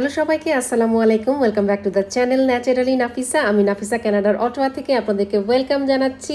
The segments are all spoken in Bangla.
হ্যালো সবাইকে আসসালামু আলাইকুম welcome back to the channel naturally Nafisa আমি নাফিসা ক্যানাডার অটোয়া থেকে আপনাদেরকে ওয়েলকাম জানাচ্ছি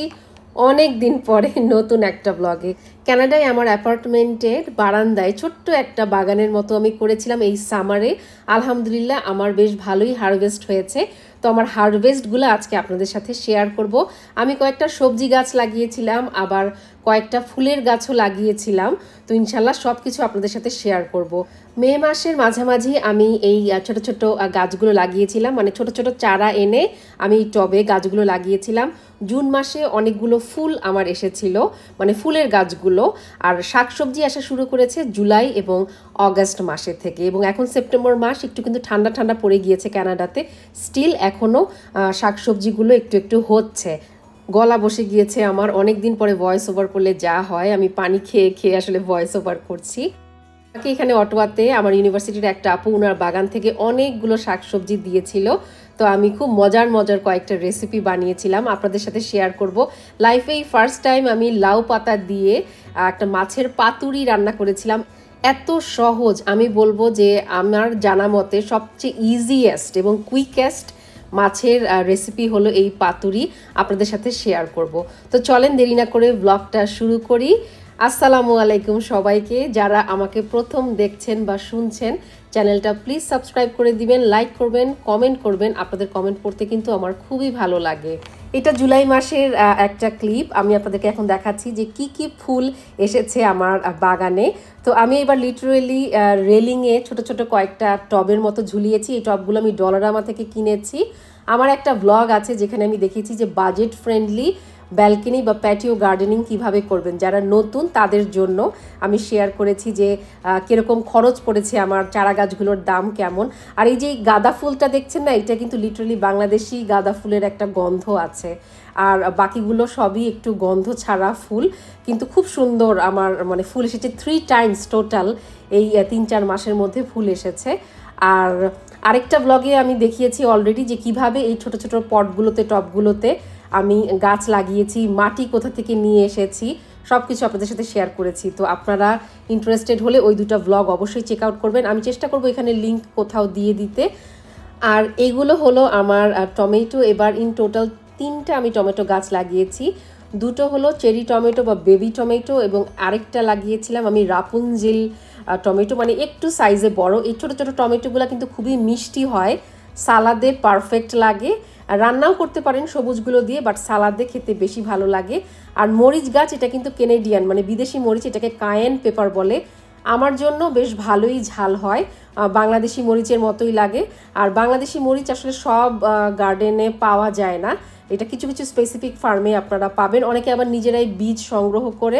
অনেক দিন পরে নতুন একটা ব্লগে ক্যানাডায় আমার অ্যাপার্টমেন্টের বারান্দায় ছোট্ট একটা বাগানের মতো আমি করেছিলাম এই সামারে আলহামদুলিল্লাহ আমার বেশ ভালোই হারভেস্ট হয়েছে তো আমার হারভেস্টগুলো আজকে আপনাদের সাথে শেয়ার করব আমি কয়েকটা সবজি গাছ লাগিয়েছিলাম আবার কয়েকটা ফুলের গাছও লাগিয়েছিলাম তো ইনশাল্লাহ সব কিছু আপনাদের সাথে শেয়ার করব। মে মাসের মাঝামাঝি আমি এই ছোট ছোট গাছগুলো লাগিয়েছিলাম মানে ছোট ছোট চারা এনে আমি টবে গাছগুলো লাগিয়েছিলাম জুন মাসে অনেকগুলো ফুল আমার এসেছিল মানে ফুলের গাছগুলো আর শাকসবজি আসা শুরু করেছে জুলাই এবং অগাস্ট মাসে থেকে এবং এখন সেপ্টেম্বর মাস একটু কিন্তু ঠান্ডা ঠান্ডা পড়ে গিয়েছে কানাডাতে স্টিল এখনও শাকসবজিগুলো একটু একটু হচ্ছে গলা বসে গিয়েছে আমার অনেক দিন পরে ভয়েস ওভার করলে যা হয় আমি পানি খেয়ে খেয়ে আসলে ভয়েস ওভার করছি আমাকে এখানে অটোয়াতে আমার ইউনিভার্সিটির একটা আপু ওনার বাগান থেকে অনেকগুলো শাকসবজি দিয়েছিল তো আমি খুব মজার মজার কয়েকটা রেসিপি বানিয়েছিলাম আপনাদের সাথে শেয়ার করব লাইফে এই ফার্স্ট টাইম আমি লাউ পাতা দিয়ে একটা মাছের পাতুরি রান্না করেছিলাম এত সহজ আমি বলবো যে আমার জানা মতে সবচেয়ে ইজিয়েস্ট এবং কুইকেস্ট মাছের রেসিপি হলো এই পাতুরি আপনাদের সাথে শেয়ার করব তো চলেন দেরি না করে ব্লগটা শুরু করি আসসালামু আলাইকুম সবাইকে যারা আমাকে প্রথম দেখছেন বা শুনছেন চ্যানেলটা প্লিজ সাবস্ক্রাইব করে দিবেন লাইক করবেন কমেন্ট করবেন আপনাদের কমেন্ট পড়তে কিন্তু আমার খুবই ভালো লাগে এটা জুলাই মাসের একটা ক্লিপ আমি আপনাদেরকে এখন দেখাচ্ছি যে কি কি ফুল এসেছে আমার বাগানে তো আমি এবার লিটারেলি রেলিংয়ে ছোট ছোট কয়েকটা টবের মতো ঝুলিয়েছি এই টবগুলো আমি ডলারামা থেকে কিনেছি আমার একটা ব্লগ আছে যেখানে আমি দেখেছি যে বাজেট ফ্রেন্ডলি ব্যালকনি বা প্যাটিও গার্ডেনিং কিভাবে করবেন যারা নতুন তাদের জন্য আমি শেয়ার করেছি যে কীরকম খরচ পড়েছে আমার চারা গাছগুলোর দাম কেমন আর এই যে গাঁদা ফুলটা দেখছেন না এটা কিন্তু লিটারালি বাংলাদেশি গাঁদা ফুলের একটা গন্ধ আছে আর বাকিগুলো সবই একটু গন্ধ ছাড়া ফুল কিন্তু খুব সুন্দর আমার মানে ফুল এসেছে থ্রি টাইমস টোটাল এই তিন চার মাসের মধ্যে ফুল এসেছে আর আরেকটা ব্লগে আমি দেখিয়েছি অলরেডি যে কিভাবে এই ছোট ছোট পটগুলোতে টপগুলোতে আমি গাছ লাগিয়েছি মাটি কোথা থেকে নিয়ে এসেছি সব কিছু আপনাদের সাথে শেয়ার করেছি তো আপনারা ইন্টারেস্টেড হলে ওই দুটো ব্লগ অবশ্যই চেক আউট করবেন আমি চেষ্টা করব এখানে লিঙ্ক কোথাও দিয়ে দিতে আর এগুলো হলো আমার টমেটো এবার ইন টোটাল তিনটা আমি টমেটো গাছ লাগিয়েছি দুটো হলো চেরি টমেটো বা বেবি টমেটো এবং আরেকটা লাগিয়েছিলাম আমি রাপুঞ্জিল টমেটো মানে একটু সাইজে বড় এই ছোটো ছোটো টমেটোগুলো কিন্তু খুবই মিষ্টি হয় সালাদে পারফেক্ট লাগে আর রান্নাও করতে পারেন সবুজগুলো দিয়ে বাট সালাদে খেতে বেশি ভালো লাগে আর মরিচ গাছ এটা কিন্তু কেনেডিয়ান মানে বিদেশি মরিচ এটাকে কায়েন পেপার বলে আমার জন্য বেশ ভালোই ঝাল হয় বাংলাদেশি মরিচের মতোই লাগে আর বাংলাদেশি মরিচ আসলে সব গার্ডেনে পাওয়া যায় না এটা কিছু কিছু স্পেসিফিক ফার্মে আপনারা পাবেন অনেকে আবার নিজেরাই বীজ সংগ্রহ করে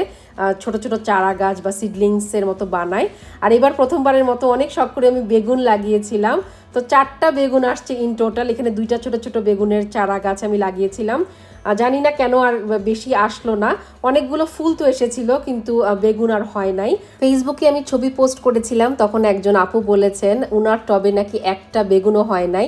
ছোট ছোট চারা গাছ বা সিডলিংসের মতো বানায় আর এবার প্রথমবারের মতো অনেক শখ করে আমি বেগুন লাগিয়েছিলাম তো চারটা বেগুন আসছে ইন টোটাল এখানে দুইটা ছোট ছোট বেগুনের চারা গাছ আমি লাগিয়েছিলাম জানি না কেন আর বেশি আসলো না অনেকগুলো ফুল তো এসেছিল কিন্তু বেগুন আর হয় নাই ফেসবুকে আমি ছবি পোস্ট করেছিলাম তখন একজন আপু বলেছেন উনার টবে নাকি একটা বেগুনও হয় নাই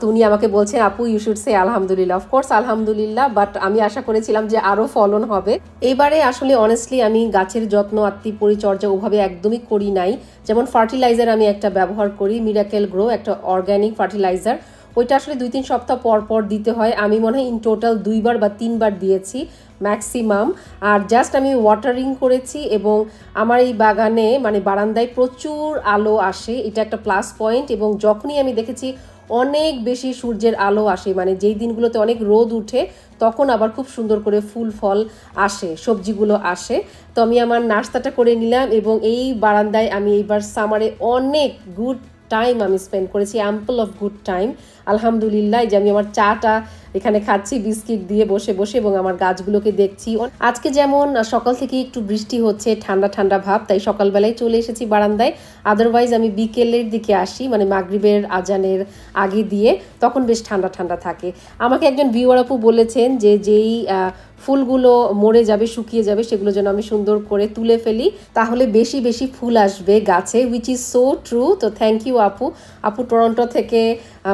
তো উনি আমাকে বলছেন আপু ইউ শুড সে আলহামদুলিল্লাহ অফকোর্স আলহামদুলিল্লাহ বাট আমি আশা করেছিলাম যে আরও ফলন হবে এইবারে আসলে অনেস্টলি আমি গাছের যত্ন আত্মি পরিচর্যা ওভাবে একদমই করি নাই যেমন ফার্টিলাইজার আমি একটা ব্যবহার করি মিরাকেল গ্রো একটা অর্গ্যানিক ফার্টিলাইজার ওইটা আসলে দুই তিন সপ্তাহ পর পর দিতে হয় আমি মনে হয় ইন টোটাল দুইবার বা তিনবার দিয়েছি ম্যাক্সিমাম আর জাস্ট আমি ওয়াটারিং করেছি এবং আমার এই বাগানে মানে বারান্দায় প্রচুর আলো আসে এটা একটা প্লাস পয়েন্ট এবং যখনই আমি দেখেছি অনেক বেশি সূর্যের আলো আসে মানে যেই দিনগুলোতে অনেক রোদ উঠে তখন আবার খুব সুন্দর করে ফুল ফল আসে সবজিগুলো আসে তো আমি আমার নাস্তাটা করে নিলাম এবং এই বারান্দায় আমি এইবার সামারে অনেক গুড টাইম আমি স্পেন্ড করেছি অ্যাম্পল অফ গুড টাইম আলহামদুলিল্লাহ যে আমি আমার চাটা এখানে খাচ্ছি বিস্কিট দিয়ে বসে বসে এবং আমার গাছগুলোকে দেখছি আজকে যেমন সকাল থেকে একটু বৃষ্টি হচ্ছে ঠান্ডা ঠান্ডা ভাব তাই সকালবেলায় চলে এসেছি বারান্দায় আদারওয়াইজ আমি বিকেলের দিকে আসি মানে মাগরিবের আজানের আগে দিয়ে তখন বেশ ঠান্ডা ঠান্ডা থাকে আমাকে একজন ভিউয়ার আপু বলেছেন যে যেই ফুলগুলো মরে যাবে শুকিয়ে যাবে সেগুলো যেন আমি সুন্দর করে তুলে ফেলি তাহলে বেশি বেশি ফুল আসবে গাছে উইচ ইজ সো ট্রু তো থ্যাংক ইউ আপু আপু টরন্টো থেকে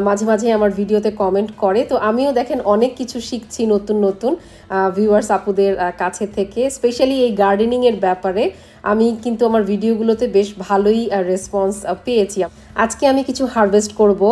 মাঝে মাঝে আমার ভিডিওতে কমেন্ট করে তো আমিও দেখেন অনেক কিছু শিখছি নতুন নতুন ভিউয়ার্স আপুদের কাছে থেকে স্পেশালি এই গার্ডেনিংয়ের ব্যাপারে আমি কিন্তু আমার ভিডিওগুলোতে বেশ ভালোই রেসপন্স পেয়েছি আজকে আমি কিছু হারভেস্ট করব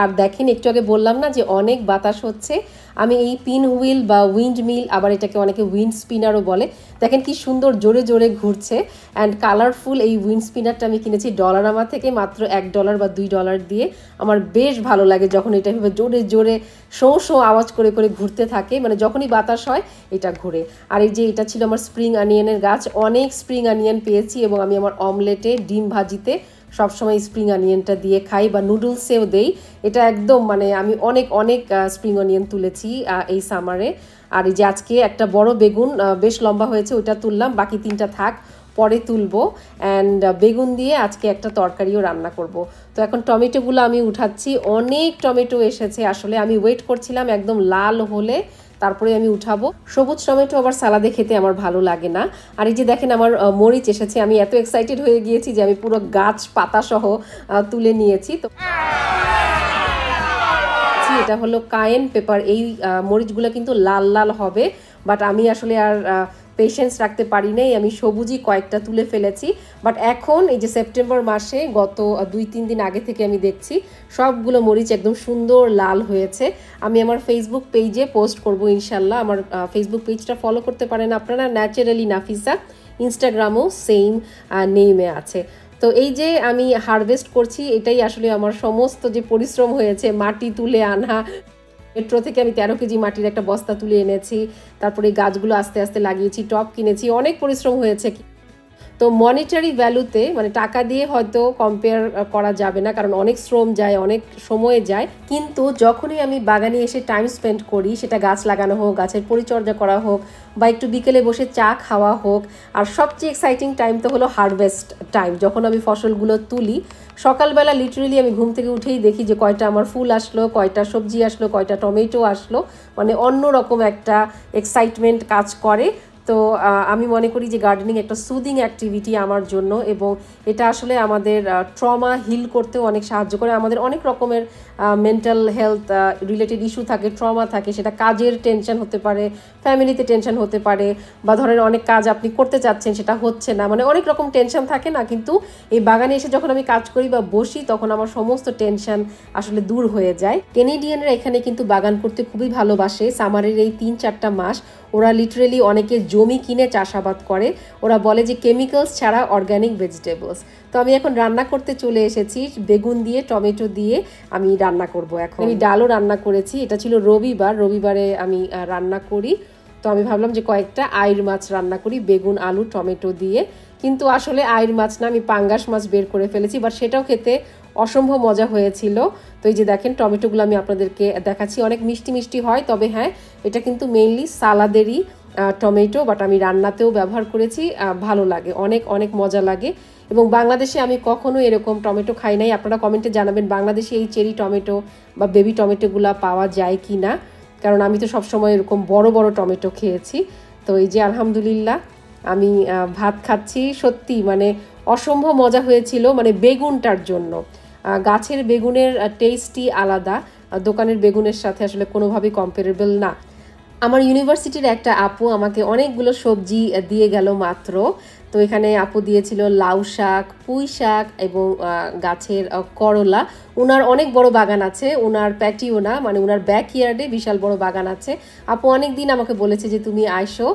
আর দেখেন একটু আগে বললাম না যে অনেক বাতাস হচ্ছে আমি এই পিন হুইল বা উইন্ড মিল আবার এটাকে অনেকে উইন্ড স্পিনারও বলে দেখেন কি সুন্দর জোরে জোরে ঘুরছে অ্যান্ড কালারফুল এই উইন্ড স্পিনারটা আমি কিনেছি ডলার আমার থেকে মাত্র এক ডলার বা দুই ডলার দিয়ে আমার বেশ ভালো লাগে যখন এটা ভেবে জোরে জোরে শো শো আওয়াজ করে করে ঘুরতে থাকে মানে যখনই বাতাস হয় এটা ঘুরে আর এই যে এটা ছিল আমার স্প্রিং আনিয়নের গাছ অনেক স্প্রিং আনিয়ন পেয়েছি এবং আমি আমার অমলেটে ডিম ভাজিতে সবসময় স্প্রিং অনিয়নটা দিয়ে খাই বা নুডলসেও দেই এটা একদম মানে আমি অনেক অনেক স্প্রিং অনিয়ন তুলেছি এই সামারে আর এই যে আজকে একটা বড় বেগুন বেশ লম্বা হয়েছে ওইটা তুললাম বাকি তিনটা থাক পরে তুলবো অ্যান্ড বেগুন দিয়ে আজকে একটা তরকারিও রান্না করব। তো এখন টমেটোগুলো আমি উঠাচ্ছি অনেক টমেটো এসেছে আসলে আমি ওয়েট করছিলাম একদম লাল হলে তারপরে আমি উঠাবো সবুজ টমেটো আবার সালাদে খেতে আমার ভালো লাগে না আর এই যে দেখেন আমার মরিচ এসেছে আমি এত এক্সাইটেড হয়ে গিয়েছি যে আমি পুরো গাছ পাতা সহ তুলে নিয়েছি তো এটা হলো কায়েন পেপার এই মরিচগুলো কিন্তু লাল লাল হবে বাট আমি আসলে আর পেশেন্স রাখতে পারি নাই আমি সবুজই কয়েকটা তুলে ফেলেছি বাট এখন এই যে সেপ্টেম্বর মাসে গত দুই তিন দিন আগে থেকে আমি দেখছি সবগুলো মরিচ একদম সুন্দর লাল হয়েছে আমি আমার ফেসবুক পেজে পোস্ট করব ইনশাল্লাহ আমার ফেসবুক পেজটা ফলো করতে পারেন আপনারা ন্যাচারালি নাফিসা ইনস্টাগ্রামও সেম নেমে আছে তো এই যে আমি হারভেস্ট করছি এটাই আসলে আমার সমস্ত যে পরিশ্রম হয়েছে মাটি তুলে আনা মেট্রো থেকে আমি তেরো কেজি মাটির একটা বস্তা তুলে এনেছি তারপরে গাছগুলো আস্তে আস্তে লাগিয়েছি টপ কিনেছি অনেক পরিশ্রম হয়েছে তো মনিটারি ভ্যালুতে মানে টাকা দিয়ে হয়তো কম্পেয়ার করা যাবে না কারণ অনেক শ্রম যায় অনেক সময় যায় কিন্তু যখনই আমি বাগানে এসে টাইম স্পেন্ড করি সেটা গাছ লাগানো হোক গাছের পরিচর্যা করা হোক বা একটু বিকেলে বসে চা খাওয়া হোক আর সবচেয়ে এক্সাইটিং টাইম তো হলো হারভেস্ট টাইম যখন আমি ফসলগুলো তুলি সকালবেলা লিটারেলি আমি ঘুম থেকে উঠেই দেখি যে কয়টা আমার ফুল আসলো কয়টা সবজি আসলো কয়টা টমেটো আসলো মানে অন্য রকম একটা এক্সাইটমেন্ট কাজ করে তো আমি মনে করি যে গার্ডেনিং একটা সুদিং অ্যাক্টিভিটি আমার জন্য এবং এটা আসলে আমাদের ট্রমা হিল করতেও অনেক সাহায্য করে আমাদের অনেক রকমের মেন্টাল হেলথ রিলেটেড ইস্যু থাকে ট্রমা থাকে সেটা কাজের টেনশন হতে পারে ফ্যামিলিতে টেনশন হতে পারে বা ধরেন অনেক কাজ আপনি করতে চাচ্ছেন সেটা হচ্ছে না মানে অনেক রকম টেনশন থাকে না কিন্তু এই বাগানে এসে যখন আমি কাজ করি বা বসি তখন আমার সমস্ত টেনশন আসলে দূর হয়ে যায় কেনেডিয়ানরা এখানে কিন্তু বাগান করতে খুবই ভালোবাসে সামারের এই তিন চারটা মাস ওরা লিটারেলি অনেকে জমি কিনে চাষাবাদ করে ওরা বলে যে কেমিক্যালস ছাড়া অর্গ্যানিক ভেজিটেবলস তো আমি এখন রান্না করতে চলে এসেছি বেগুন দিয়ে টমেটো দিয়ে আমি রান্না করব এখন আমি ডালও রান্না করেছি এটা ছিল রবিবার রবিবারে আমি রান্না করি তো আমি ভাবলাম যে কয়েকটা আইর মাছ রান্না করি বেগুন আলু টমেটো দিয়ে কিন্তু আসলে আইর মাছ না আমি পাঙ্গাস মাছ বের করে ফেলেছি বাট সেটাও খেতে অসম্ভব মজা হয়েছিল তো এই যে দেখেন টমেটোগুলো আমি আপনাদেরকে দেখাচ্ছি অনেক মিষ্টি মিষ্টি হয় তবে হ্যাঁ এটা কিন্তু মেইনলি সালাদেরই টমেটো বাট আমি রান্নাতেও ব্যবহার করেছি ভালো লাগে অনেক অনেক মজা লাগে এবং বাংলাদেশে আমি কখনো এরকম টমেটো খাই নাই আপনারা কমেন্টে জানাবেন বাংলাদেশে এই চেরি টমেটো বা বেবি টমেটোগুলো পাওয়া যায় কি না কারণ আমি তো সবসময় এরকম বড় বড় টমেটো খেয়েছি তো এই যে আলহামদুলিল্লাহ আমি ভাত খাচ্ছি সত্যি মানে অসম্ভব মজা হয়েছিল মানে বেগুনটার জন্য গাছের বেগুনের টেস্টই আলাদা দোকানের বেগুনের সাথে আসলে কোনোভাবেই কম্পারেবল না আমার ইউনিভার্সিটির একটা আপু আমাকে অনেকগুলো সবজি দিয়ে গেল মাত্র তো এখানে আপু দিয়েছিল লাউ শাক পুঁই শাক এবং গাছের করলা ওনার অনেক বড় বাগান আছে ওনার প্যাটিও না মানে ওনার ব্যাক ইয়ার্ডে বিশাল বড় বাগান আছে আপু অনেক দিন আমাকে বলেছে যে তুমি আইসো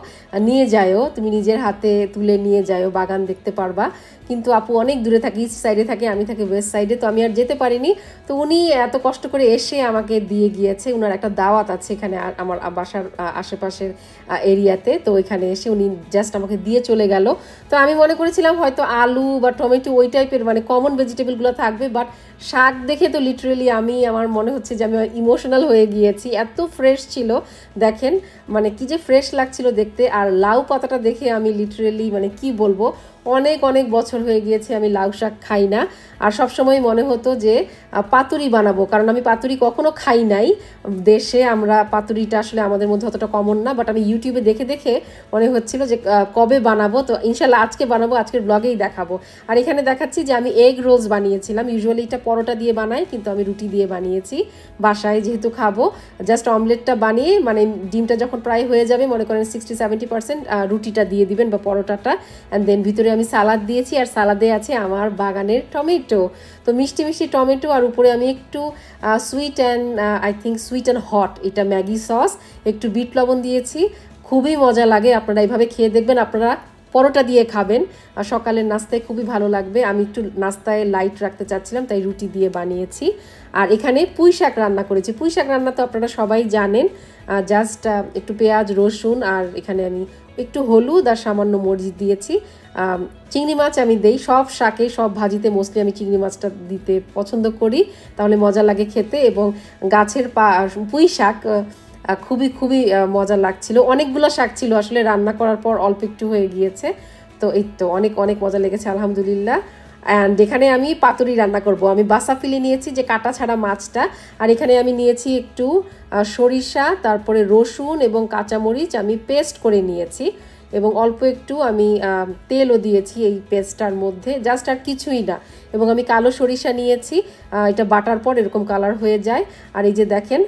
নিয়ে যাও তুমি নিজের হাতে তুলে নিয়ে যাও বাগান দেখতে পারবা কিন্তু আপু অনেক দূরে থাকে ইস্ট সাইডে থাকে আমি থাকি ওয়েস্ট সাইডে তো আমি আর যেতে পারিনি তো উনি এত কষ্ট করে এসে আমাকে দিয়ে গিয়েছে উনার একটা দাওয়াত আছে এখানে আমার বাসার আশেপাশের এরিয়াতে তো এখানে এসে উনি জাস্ট আমাকে দিয়ে চলে গেল তো আমি মনে করেছিলাম হয়তো আলু বা টমেটো ওই টাইপের মানে কমন ভেজিটেবলগুলো থাকবে বাট শাক দেখে তো লিটারেলি আমি আমার মনে হচ্ছে যে আমি ইমোশনাল হয়ে গিয়েছি এত ফ্রেশ ছিল দেখেন মানে কি যে ফ্রেশ লাগছিল দেখতে আর লাউ পাতাটা দেখে আমি লিটারেলি মানে কি বলবো অনেক অনেক বছর হয়ে গিয়েছে আমি লাউ শাক খাই না আর সবসময় মনে হতো যে পাতুরি বানাবো কারণ আমি পাতুরি কখনো খাই নাই দেশে আমরা পাতুরিটা আসলে আমাদের মধ্যে অতটা কমন না বাট আমি ইউটিউবে দেখে দেখে মনে হচ্ছিল যে কবে বানাবো তো ইনশাল্লাহ আজকে বানাবো আজকের ব্লগেই দেখাবো আর এখানে দেখাচ্ছি যে আমি এগ রোজ বানিয়েছিলাম ইউজুয়ালি এটা পরোটা দিয়ে বানাই কিন্তু আমি রুটি দিয়ে বানিয়েছি বাসায় যেহেতু খাবো জাস্ট অমলেটটা বানিয়ে মানে ডিমটা যখন প্রায় হয়ে যাবে মনে করেন সিক্সটি সেভেন্টি পার্সেন্ট রুটিটা দিয়ে দিবেন বা পরোটাটা অ্যান্ড দেন ভিতরে আমি সালাদ দিয়েছি আর সালাদে আছে আমার বাগানের টমেটো তো মিষ্টি মিষ্টি টমেটো আর উপরে আমি একটু sweet and I think sweet and hot এটা ম্যাগি সস একটু বিট লবণ দিয়েছি খুবই মজা লাগে আপনারা এইভাবে খেয়ে দেখবেন আপনারা পরোটা দিয়ে খাবেন আর সকালের নাস্তায় খুবই ভালো লাগবে আমি একটু নাস্তায় লাইট রাখতে চাচ্ছিলাম তাই রুটি দিয়ে বানিয়েছি আর এখানে পুঁই শাক রান্না করেছি পুঁই শাক রান্না তো আপনারা সবাই জানেন জাস্ট একটু পেঁয়াজ রসুন আর এখানে আমি একটু হলুদ আর সামান্য মরিচ দিয়েছি চিংড়ি মাছ আমি দেই সব শাকে সব ভাজিতে মোস্টলি আমি চিংড়ি মাছটা দিতে পছন্দ করি তাহলে মজা লাগে খেতে এবং গাছের পা পুঁই শাক খুবই খুবই মজা লাগছিল অনেকগুলো শাক ছিল আসলে রান্না করার পর অল্প একটু হয়ে গিয়েছে তো এই তো অনেক অনেক মজা লেগেছে আলহামদুলিল্লাহ অ্যান্ড এখানে আমি পাতুরি রান্না করব আমি বাসা ফিলে নিয়েছি যে কাটা ছাড়া মাছটা আর এখানে আমি নিয়েছি একটু সরিষা তারপরে রসুন এবং কাঁচামরিচ আমি পেস্ট করে নিয়েছি এবং অল্প একটু আমি তেলও দিয়েছি এই পেস্টটার মধ্যে জাস্ট আর কিছুই না এবং আমি কালো সরিষা নিয়েছি এটা বাটার পর এরকম কালার হয়ে যায় আর এই যে দেখেন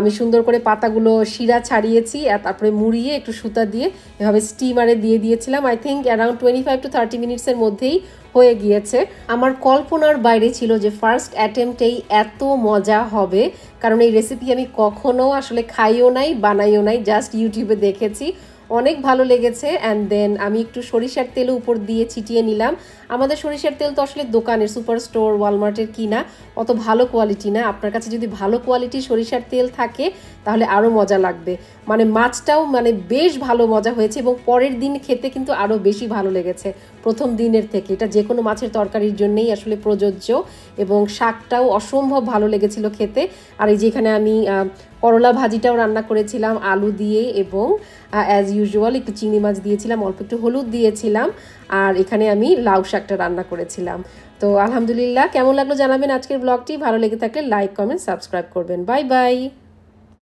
আমি সুন্দর করে পাতাগুলো শিরা ছাড়িয়েছি আর তারপরে মুড়িয়ে একটু সুতা দিয়ে এভাবে স্টিমারে দিয়ে দিয়েছিলাম I think around twenty five to thirty মিনিটসের মধ্যেই হয়ে গিয়েছে আমার কল্পনার বাইরে ছিল যে ফার্স্ট অ্যাটেম্পটেই এত মজা হবে কারণ এই রেসিপি আমি কখনো আসলে খাইও নাই বানাইও নাই জাস্ট ইউটিউবে দেখেছি অনেক ভালো লেগেছে অ্যান্ড দেন আমি একটু সরিষার তেলও উপর দিয়ে ছিটিয়ে নিলাম আমাদের সরিষার তেল তো আসলে দোকানের সুপার স্টোর ওয়ালমার্টের কিনা অত ভালো কোয়ালিটি না আপনার কাছে যদি ভালো কোয়ালিটি সরিষার তেল থাকে তাহলে আরও মজা লাগবে মানে মাছটাও মানে বেশ ভালো মজা হয়েছে এবং পরের দিন খেতে কিন্তু আরও বেশি ভালো লেগেছে প্রথম দিনের থেকে এটা যে কোনো মাছের তরকারির জন্যেই আসলে প্রযোজ্য এবং শাকটাও অসম্ভব ভালো লেগেছিল খেতে আর এই যেখানে আমি করলা ভাজিটাও রান্না করেছিলাম আলু দিয়ে এবং অ্যাজ ইউজুয়াল একটু চিংড়ি মাছ দিয়েছিলাম অল্প একটু হলুদ দিয়েছিলাম আর এখানে আমি লাউ শাকটা রান্না করেছিলাম তো আলহামদুলিল্লাহ কেমন লাগলো জানাবেন আজকের ব্লগটি ভালো লেগে থাকলে লাইক কমেন্ট সাবস্ক্রাইব করবেন বাই বাই